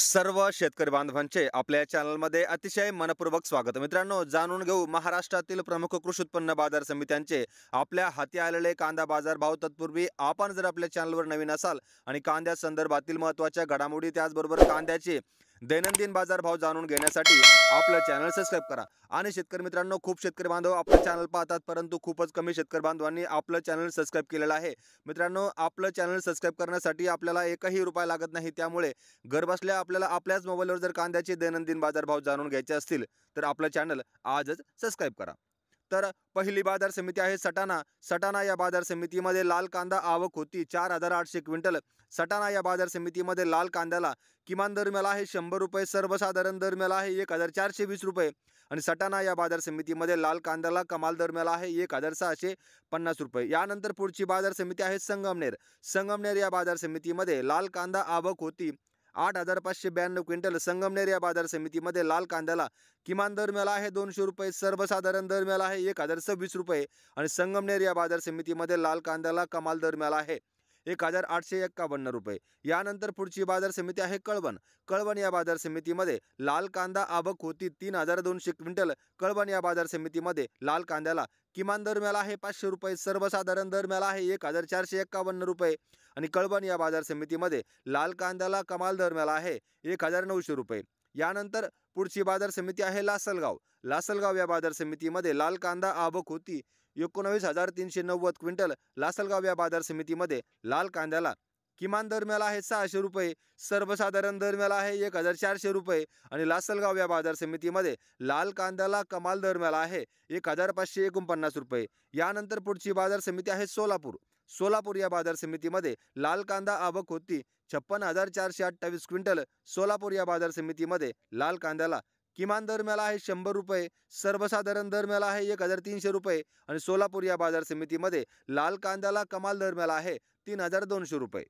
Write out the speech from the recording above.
सर्व शेतकरी बांधवांचे आपल्या चॅनलमध्ये अतिशय मनपूर्वक स्वागत मित्रांनो जाणून घेऊ महाराष्ट्रातील प्रमुख कृषी उत्पन्न बाजार समित्यांचे आपल्या हाती आलेले कांदा बाजार भाव तत्पूर्वी आपण जर आपल्या चॅनलवर नवीन असाल आणि कांद्या संदर्भातील महत्त्वाच्या घडामोडी त्याचबरोबर कांद्याचे दैनंदिन बाजारभाव जाणून घेण्यासाठी आपलं चॅनल सबस्क्राईब करा आणि शेतकरी मित्रांनो खूप शेतकरी बांधव आपलं चॅनल पाहतात परंतु खूपच कमी शेतकरी बांधवांनी आपलं चॅनल सबस्क्राईब केलेलं आहे मित्रांनो आपलं चॅनल सबस्क्राईब करण्यासाठी आपल्याला एकही रुपया लागत नाही त्यामुळे घरबसल्या आपल्याला आपल्याच मोबाईलवर जर कांद्याचे दैनंदिन बाजारभाव जाणून घ्यायचे असतील तर आपलं चॅनल आजच सबस्क्राईब करा तर पहिली बाजार समिती आहे सटाणा सटाणा या बाजार समितीमध्ये लाल कांदा आवक होती चार हजार आठशे क्विंटल सटाणा या बाजार समितीमध्ये लाल कांद्याला किमान दर मिळाला आहे शंभर रुपये सर्वसाधारण दर मिळाला आहे एक हजार चारशे वीस रुपये आणि सटाणा या बाजार समितीमध्ये लाल कांद्याला कमाल दर मिळाला आहे एक हजार सहाशे पन्नास रुपये यानंतर पुढची बाजार समिती आहे संगमनेर संगमनेर या बाजार समितीमध्ये लाल कांदा आवक होती आठ हजार पाचशे ब्याण्णव क्विंटल संगमनेर या बाजार समितीमध्ये लाल कांद्याला किमान दर मिळाला आहे दोनशे रुपये सर्वसाधारण दर मिळाला आहे एक हजार सव्वीस रुपये आणि संगमनेर या बाजार समितीमध्ये लाल कांद्याला कमाल दर मिळाला आहे एक हजार आठशे एक्कावन्न रुपये यानंतर पुढची बाजार समिती आहे कळवण कळवण या बाजार समितीमध्ये लाल कांदा आवक होती तीन हजार दोनशे क्विंटल कळवण या बाजार समितीमध्ये लाल कांद्याला किमान दर मिळाला आहे पाचशे रुपये सर्वसाधारण दर मिळाला आहे एक हजार चारशे एक्कावन्न रुपये आणि कळवण या बाजार समितीमध्ये लाल कांद्याला कमाल दर मिळाला आहे एक हजार नऊशे रुपये यानंतर पुढची बाजार समिती आहे लासलगाव लासलगाव या बाजार समितीमध्ये लाल कांदा आवक होती एकोणावीस हजार तीनशे नव्वद क्विंटल लासलगाव या बाजार समितीमध्ये लाल कांद्याला किमान दर मेला आहे सहाशे रुपये सर्वसाधारण दर मेला आहे एक हजार चारशे रुपये आणि लासलगाव या बाजार समितीमध्ये लाल कांद्याला कमाल दर मेला आहे एक हजार पाचशे एकोणपन्नास रुपये यानंतर पुढची बाजार समिती आहे सोलापूर सोलापूर या बाजार समितीमध्ये लाल कांदा आवक होती छप्पन हजार चारशे अठ्ठावीस क्विंटल सोलापूर या बाजार समितीमध्ये लाल कांद्याला किमान दर मेला आहे शंभर रुपये सर्वसाधारण दर मेला आहे एक हजार तीनशे रुपये आणि सोलापूर या बाजार समितीमध्ये लाल कांद्याला कमाल दर मेला आहे तीन हजार दोनशे रुपये